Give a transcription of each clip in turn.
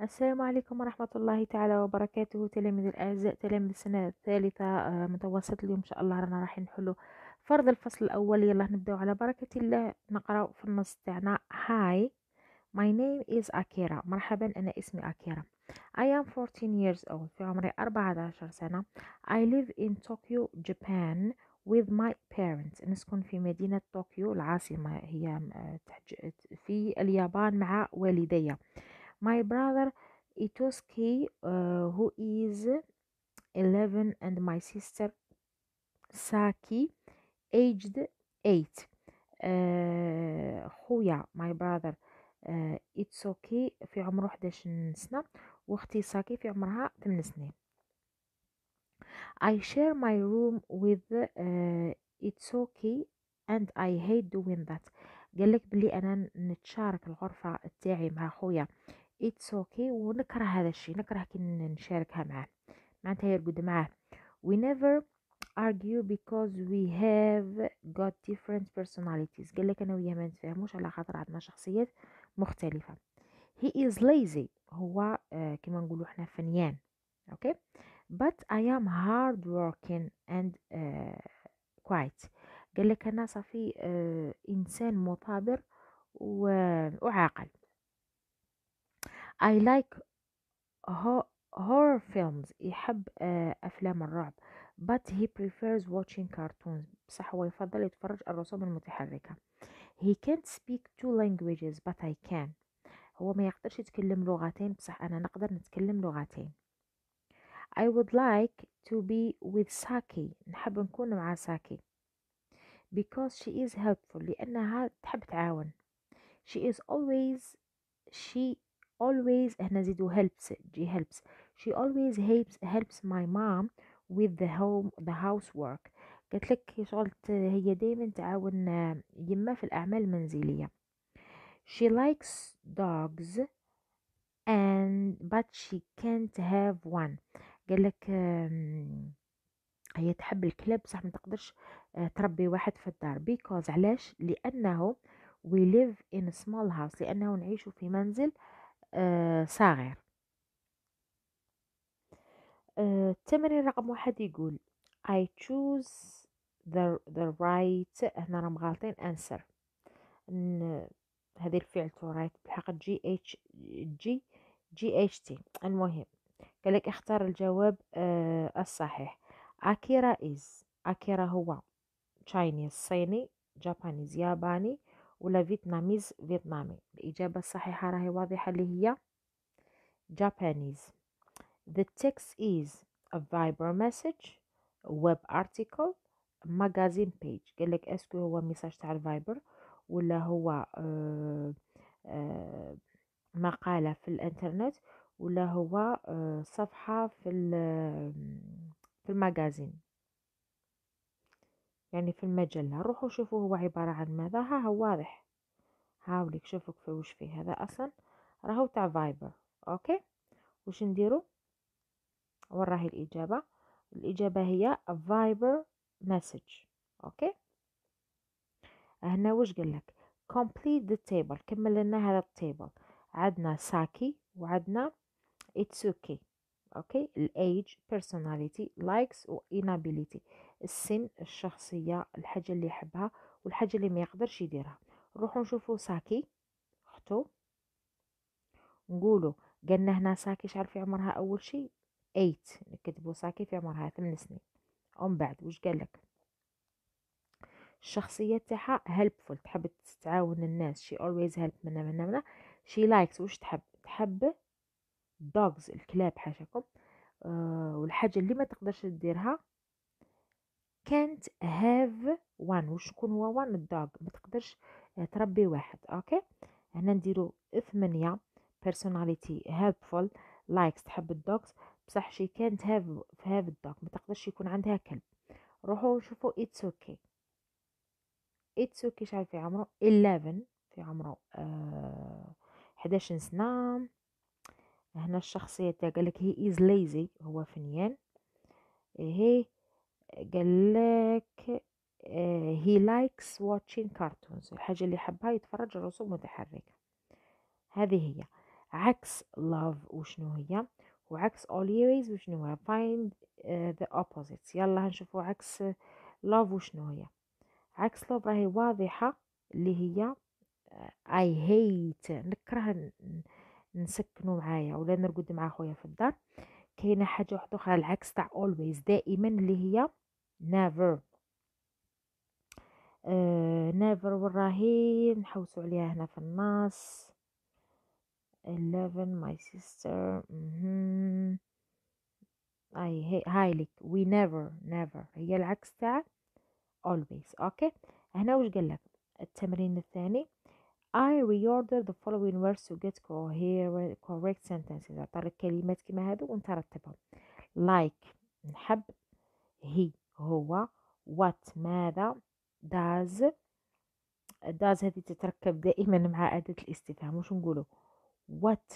السلام عليكم ورحمة الله تعالى وبركاته تلاميذ الأعزاء تلاميذ السنة الثالثة آه، متوسط اليوم إن شاء الله رانا راح نحلو فرض الفصل الأول يلا نبداو على بركة الله نقراو في النص تاعنا هاي My name is Akira مرحبا أنا اسمي أكيرا I am 14 years old في عمري 14 سنة I live in Tokyo, Japan with my parents نسكن في مدينة طوكيو العاصمة هي آه، في اليابان مع والدي My brother Itosuke, uh, who is 11, and my sister Saki, aged 8. خويا ماي براذر اتس اوكي في عمره 11 سنه واختي ساكي في عمرها 8 سنين I share my room with uh, it's okay and I hate doing that قال لك بلي انا نتشارك الغرفه تاعي مع خويا اتس اوكي ونكره هذا الشيء نكره كي نشاركها معاه معناتها يرقد معاه وي نيفر argue because we have got different personalities قال لك انا وياه ما نتفاهموش على خاطر عندنا شخصيات مختلفه he is lazy هو آه، كما نقولوا احنا فنيان اوكي okay? but I am hard working and uh, quiet قال لك انا صافي uh, انسان مثابر وعاقل I like horror films يحب أفلام الرعب but he prefers watching cartoons صح هو يفضل يتفرج الرسوم المتحركة he can't speak two languages but I can هو ما يقدرش يتكلم لغتين بصح أنا نقدر نتكلم لغتين I would like to be with Saki نحب نكون مع ساكي because she is helpful لأنها تحب تعاون she is always she always احنا زيدو helps جي helps she always helps helps my mom with the home the housework قلت لك شغلت هي دايما تعاون يما في الأعمال المنزلية she likes dogs and but she can't have one قال لك هي تحب الكلاب صح ما تقدرش تربي واحد في الدار because علاش لأنه we live in a small house لأنه نعيش في منزل آه آه، صغير آه، التمرين رقم واحد يقول I choose the, the right هنا راهم غالطين answer هذه الفعل تو رايت بحق جي اتش جي جي اتش تي المهم قال لك اختار الجواب آه الصحيح اكيرا از اكيرا هو تشاينيز صيني جابانيز ياباني ولا فيتناميز فيتنامي الإجابة الصحيحة راهي واضحة اللي هي Japanese The text is a Viber message web article magazine page قال لك اسكو هو ميساج تاع الفايبر ولا هو آه، آه، مقالة في الانترنت ولا هو آه، صفحة في في المجازين يعني في المجلة روحوا شوفوا هو عبارة عن ماذا ها هو واضح هاوليك شوفوا في وش فيه هذا اصلا راهو تاع فايبر اوكي وش نديرو وراه الاجابة الاجابة هي فايبر مسج اوكي هنا وش لك complete the table كمل لنا هذا التيبل عندنا ساكي وعندنا اتسوكي اوكي الايج personality likes و inability السن الشخصيه الحاجه اللي يحبها والحاجه اللي ما يقدرش يديرها نروحو نشوفو ساكي اختو نقولو قالنا هنا ساكي شعر في عمرها اول شيء 8 نكتبو ساكي في عمرها 8 سنين ومن بعد واش قالك الشخصيه تاعها هيلبفول تحب تعاون الناس شي اولويز هيلب منا منا منا شي لايكس واش تحب تحب دوغز الكلاب حاشاكم أه والحاجه اللي ما تقدرش ديرها can't have one وان يكون هو وان الدوغ ما تقدرش آه، تربي واحد اوكي هنا نديرو ثمانية personality helpful likes تحب الدوغز بصح شي كانت هاف هاف الدوغ ما تقدرش يكون عندها كلب روحو شوفو it's okay it's okay شحال في عمرو 11 في عمرو أه 11 سنه هنا الشخصيه تاع قالك هي is lazy هو فنيان هي إيه، قال لك هي لايكس واتشين كارتونز الحاجة اللي حبها يتفرج الرسوم متحركة هذه هي عكس لاف وشنو هي وعكس always وشنو هي فايند ذا اوبوزيتس يلا هنشوفوا عكس لاف وشنو هي عكس لاف راهي واضحة اللي هي اي آه، هيت نكره نسكنوا معايا ولا نرقد مع خويا في الدار كاينه حاجه واحده اخرى العكس تاع always دائما اللي هي never آه نيفر وراهي نحوسو عليها هنا في النص 11 my sister اي هاي هايلك وي نيفر نيفر هي العكس تاع always اوكي هنا واش لك التمرين الثاني I reorder the following words to get coherent correct sentences أعطالك كلمات كما هادو ونترتبهم like نحب he هو what ماذا does does هذه تتركب دائما مع أداة الاستفهام وش نقوله what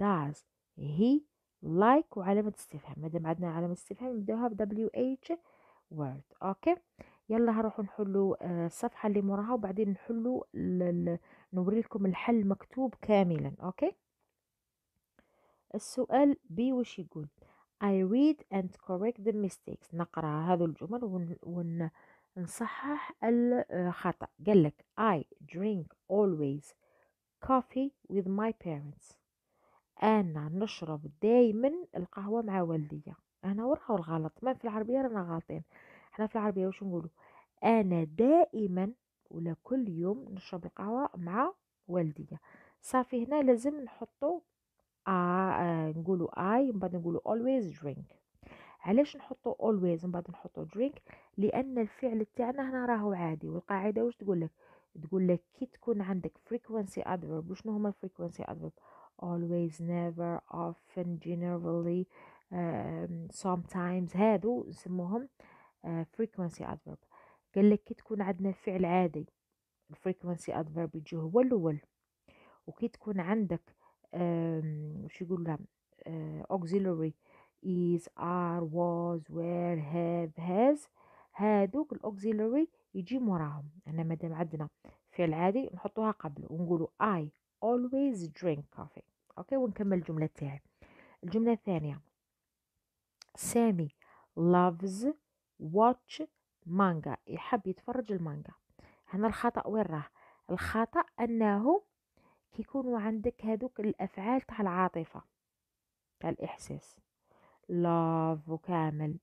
does he like وعلامة استفهام مادام عندنا علامة استفهام نبداوها ب WH word اوكي okay. يلا هروح نحلوا آه، الصفحه اللي موراها وبعدين نحلوا نوريلكم الحل مكتوب كاملا اوكي السؤال بي وش يقول I read and correct the mistakes نقرأ هذه الجمل ون, ون نصحح الخطأ قال لك I drink always coffee with my parents أنا نشرب دايما القهوة مع والدي أنا وراه الغلط ما في العربية رانا غالطين احنا في العربية واش نقولوا أنا دائما ولا كل يوم نشرب القهوة مع والدي صافي هنا لازم نحطو آ آه نقولوا اي من بعد نقولوا always drink علاش نحطو always من بعد نحطو drink لان الفعل تاعنا هنا راهو عادي والقاعده واش تقول لك تقول لك كي تكون عندك فريكوينسي ادفيرب وشنو هما فريكوينسي ادفيرب always never often generally um, sometimes هادو نسموهم آه، frequency adverb قال لك كي تكون عندنا فعل عادي الفريكونسي ادفيرب يجي هو الاول وكي تكون عندك وش يقول لها آه، auxiliary is are was وير have has هادوك الاوكسيلوري يجي موراهم انا مادام عندنا فعل عادي نحطوها قبل ونقولوا I always drink coffee اوكي ونكمل الجمله تاعي الجمله الثانيه سامي loves واتش مانجا يحب يتفرج المانجا هنا الخطأ وين راه الخطأ أنه كيكونوا عندك هذوك الأفعال تاع العاطفة تاع الإحساس لاف وكامل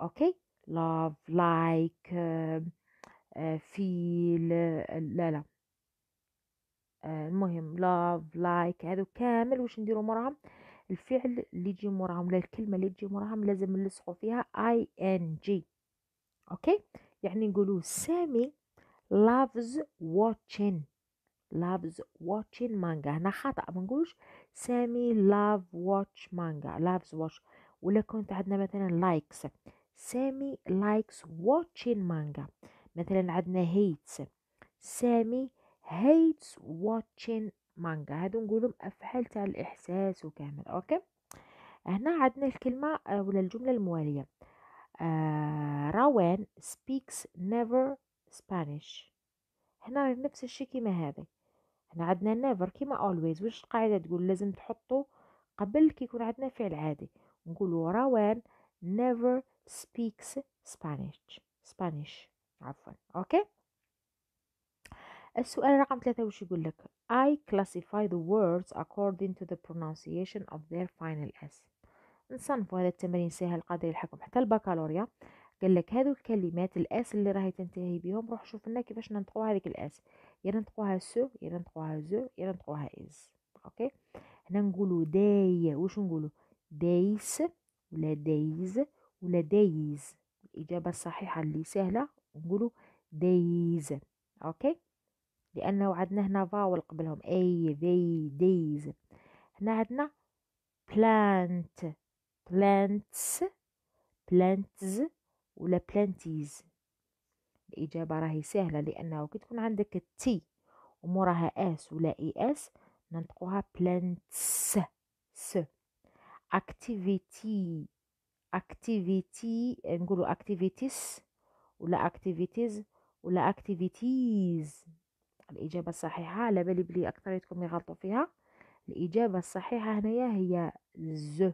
أوكي لاف لايك فيل لا لا آه، المهم لاف لايك هذو كامل واش نديرو مراهم الفعل اللي يجي موراها ولا الكلمه اللي تجي موراها لازم نلصقوا فيها اي ان جي اوكي يعني نقولوا سامي loves watching loves watching مانجا هنا خطأ ما نقولوش سامي love watch مانجا loves watch ولا كنت عندنا مثلا likes سامي likes watching مانجا مثلا عندنا hates سامي hates watching مانجا هادو نقولهم افعال تاع الاحساس وكامل اوكي هنا عندنا الكلمه آه، ولا الجمله المواليه آه روان سبيكس نيفر سبانيش هنا نفس الشيء كيما هذا هنا عندنا نيفر كيما اولويز واش القاعده تقول لازم تحطو قبل كيكون عندنا فعل عادي نقولوا روان نيفر سبيكس سبانيش سبانيش عفوا اوكي السؤال رقم ثلاثة وش يقول لك I classify the words according to the pronunciation of their final s نصنفوا هذا التمرين سهل قادر يلحقهم حتى البكالوريا قال لك هذو الكلمات الاس اللي راهي تنتهي بهم روح شوف لنا كيفاش ننطقوا هذيك الاس يا ننطقوها سو يا ننطقوها زو يا ننطقوها از اوكي هنا نقولوا داي واش نقولوا دايس ولا دايز ولا دايز الاجابه الصحيحه اللي سهله نقولوا دايز اوكي لانه عندنا هنا فاول قبلهم اي ذي ديز هنا عندنا بلانت بلانتس بلانتز ولا بلانتيز الإجابة راهي سهلة لأنه كي تكون عندك تي وموراها اس ولا اي e اس ننطقوها بلانتس س اكتيفيتي اكتيفيتي نقولوا اكتيفيتيس ولا اكتيفيتيز ولا اكتيفيتيز الإجابة الصحيحة على بالي بلي أكثريتكم يغلطوا فيها الإجابة الصحيحة هنايا هي ز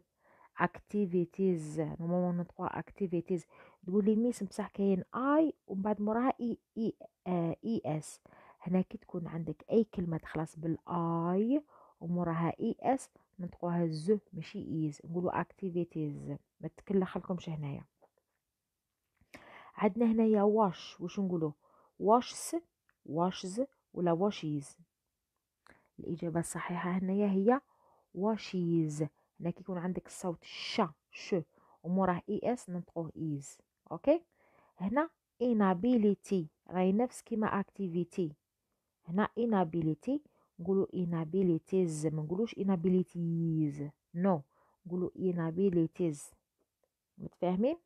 اكتيفيتيز نورمالمون نطقوا اكتيفيتيز تقولي ميس بصح كاين اي ومن بعد موراها اي اي اي اس هنا كي تكون عندك اي كلمه تخلص بالاي وموراها اي e اس نطقوها ز ماشي ايز e نقولوا اكتيفيتيز ما تكلخلكمش هنايا عندنا هنايا واش واش نقولوا واشس واشز ولا واشيز الإجابة الصحيحة هنا هي واشيز هنا يكون عندك الصوت شا ش وموراه اي اس ننطقوه ايز اوكي هنا inability راهي نفس كيما activity هنا inability نقولو inabilities ما نقولوش inabilities نو no. نقولوا inabilities متفاهمين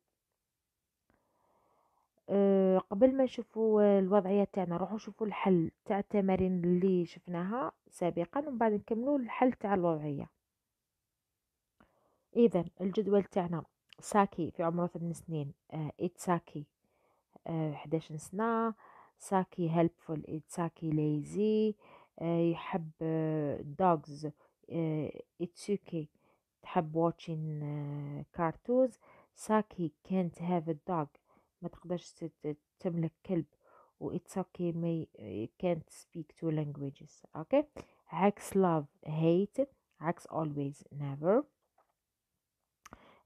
آه، قبل ما نشوفوا الوضعيه تاعنا نروحوا نشوفوا الحل تاع التمارين اللي شفناها سابقا ومن بعد نكملوا الحل تاع الوضعيه اذا الجدول تاعنا ساكي في عمره 8 سنين آه، ايت إتساكي 11 سنة ساكي هيلبفول إتساكي ليزي يحب دوغز آه، ايت إتسوكي تحب واتشين كارتوز ساكي كانت هاف دوغ ما تقدرش تملك كلب و it's okay may can't speak two languages okay عكس love hate عكس always never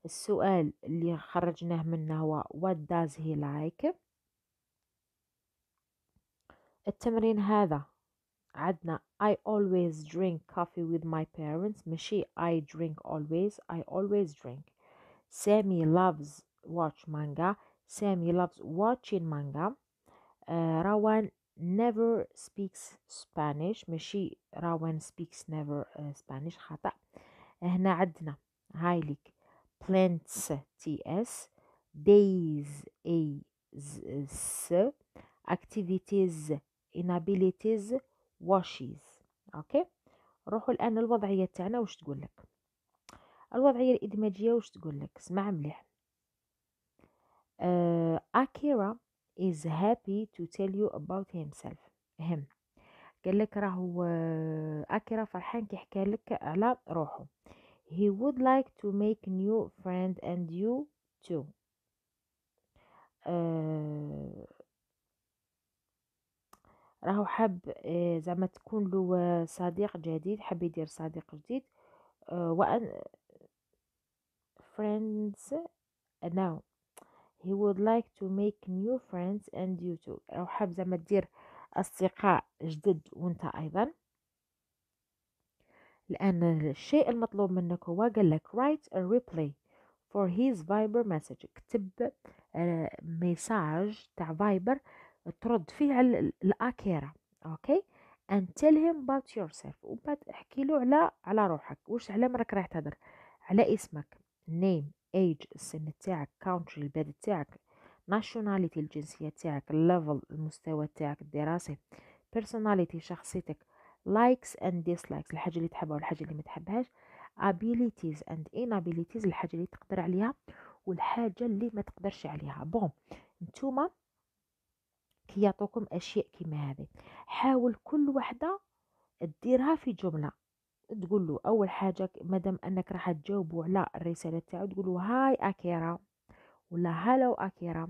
السؤال اللي خرجناه منه هو what does he like التمرين هذا عندنا I always drink coffee with my parents ماشي I drink always I always drink Sammy loves watch manga سامي loves watching manga روان uh, never speaks Spanish ماشي روان speaks never uh, Spanish خطأ هنا عدنا هاي لك plants ts days a s activities inabilities washes اوكي روحوا الان الوضعيه تاعنا واش تقول لك الوضعيه الادماجيه واش تقول لك اسمع مليح uh, Akira is happy to tell you about himself him قال لك راهو أكيرا فرحان كي حكى لك على روحه he would like to make new friend and you too آه، راهو حاب آه، زعما تكون له صديق جديد حاب يدير صديق جديد وان فريندز ناو he would like to make new friends and you too لو حاب زعما دير أصدقاء جدد وانت أيضا لأن الشيء المطلوب منك هو قال لك write a reply for his Viber message اكتب ميساج آه، تاع فايبر ترد فيه على الاكيرا أوكي and tell him about yourself وبعد احكي له على على روحك واش على راك رايح تهدر على اسمك name ايج السن تاعك كاونتري البلد تاعك ناشوناليتي الجنسية تاعك الليفل المستوى تاعك الدراسي بيرسوناليتي شخصيتك لايكس اند ديسلايكس الحاجة اللي تحبها والحاجة اللي ما تحبهاش abilities اند inabilities الحاجة اللي تقدر عليها والحاجة اللي ما تقدرش عليها بون نتوما كيعطوكم اشياء كيما هذه حاول كل وحده ديرها في جمله تقول له اول حاجه مادام انك راح تجاوبه على الرساله تاعو تقول له هاي اكيرا ولا هالو اكيرا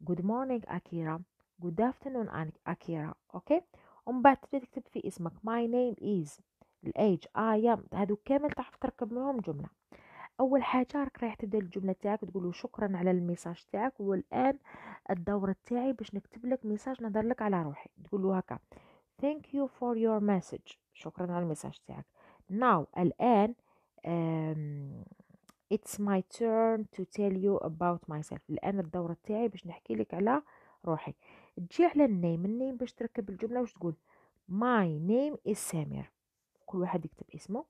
جود مورنينغ اكيرا جود افتنون اكيرا اوكي ومن بعد تبدا تكتب في اسمك ماي نيم از الايج اي ام هادو كامل تعرف تركب منهم جمله اول حاجه راك رايح تبدا الجمله تاعك تقول له شكرا على الميساج تاعك والان الدور تاعي باش نكتب لك ميساج نهضر لك على روحي تقول له هكا ثانك يو فور يور مسج شكرا على الميساج تاعك now الآن um, it's my turn to tell you about myself الآن الدورة تاعي باش نحكي لك على روحي تجي على النيم النيم باش تركب الجملة واش تقول my name is سامر كل واحد يكتب اسمه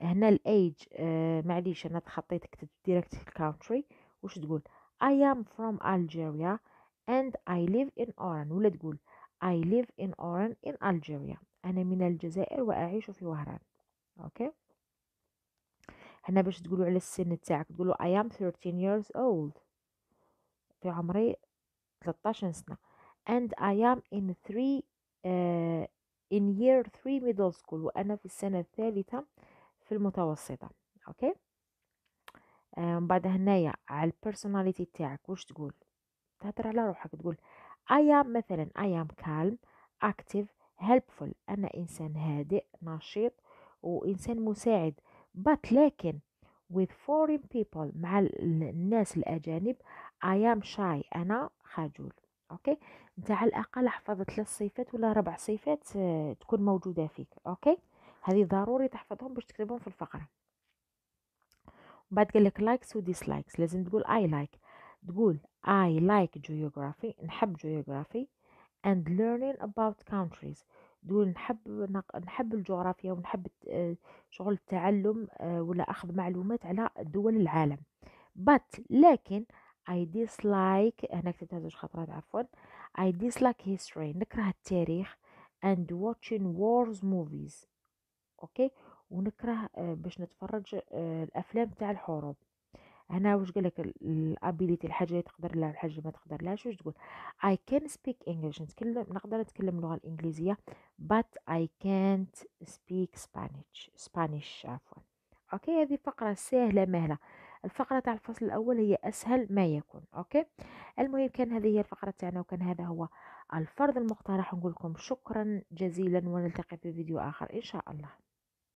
هنا الايج آه، uh, معليش انا تخطيت كتب ديريكت الكونتري واش تقول I am from Algeria and I live in Oran ولا تقول I live in Oran in Algeria أنا من الجزائر وأعيش في وهران اوكي هنا باش تقولوا على السن تاعك تقولوا اي ام 13 years old في عمري 13 سنة and I am in 3 uh, آه، in year 3 middle school وأنا في السنة الثالثة في المتوسطة أوكي آه، من بعد هنايا على البيرسوناليتي تاعك واش تقول تهضر على روحك تقول اي ام مثلا اي ام كالم اكتيف helpful أنا إنسان هادئ نشيط وإنسان مساعد but لكن with foreign people مع الناس الأجانب I am shy أنا خجول أوكي أنت على الأقل حفظ ثلاث صفات ولا ربع صفات آه، تكون موجودة فيك أوكي هذه ضروري تحفظهم باش تكتبهم في الفقرة بعد قال لك لايكس وديسلايكس لازم تقول اي لايك like. تقول I like geography نحب geography and learning about countries دول نحب نحب الجغرافيا ونحب آه، شغل التعلم آه، ولا اخذ معلومات على دول العالم بات لكن اي ديسلايك هنا كتبتها زوج خطرات عفوا اي ديسلايك هيستوري نكره التاريخ اند واتشين وورز موفيز اوكي ونكره آه، باش نتفرج الافلام تاع الحروب هنا واش قال لك الابيليتي الحاجه اللي تقدر لها والحاجه ما تقدر لهاش واش تقول اي كان سبيك انجلش نتكلم نقدر نتكلم اللغه الانجليزيه بات اي كانت سبيك سبانيش سبانيش عفوا اوكي هذه فقره سهله مهله الفقرة تاع الفصل الأول هي أسهل ما يكون أوكي المهم كان هذه هي الفقرة تاعنا وكان هذا هو الفرض المقترح نقول لكم شكرا جزيلا ونلتقي في فيديو آخر إن شاء الله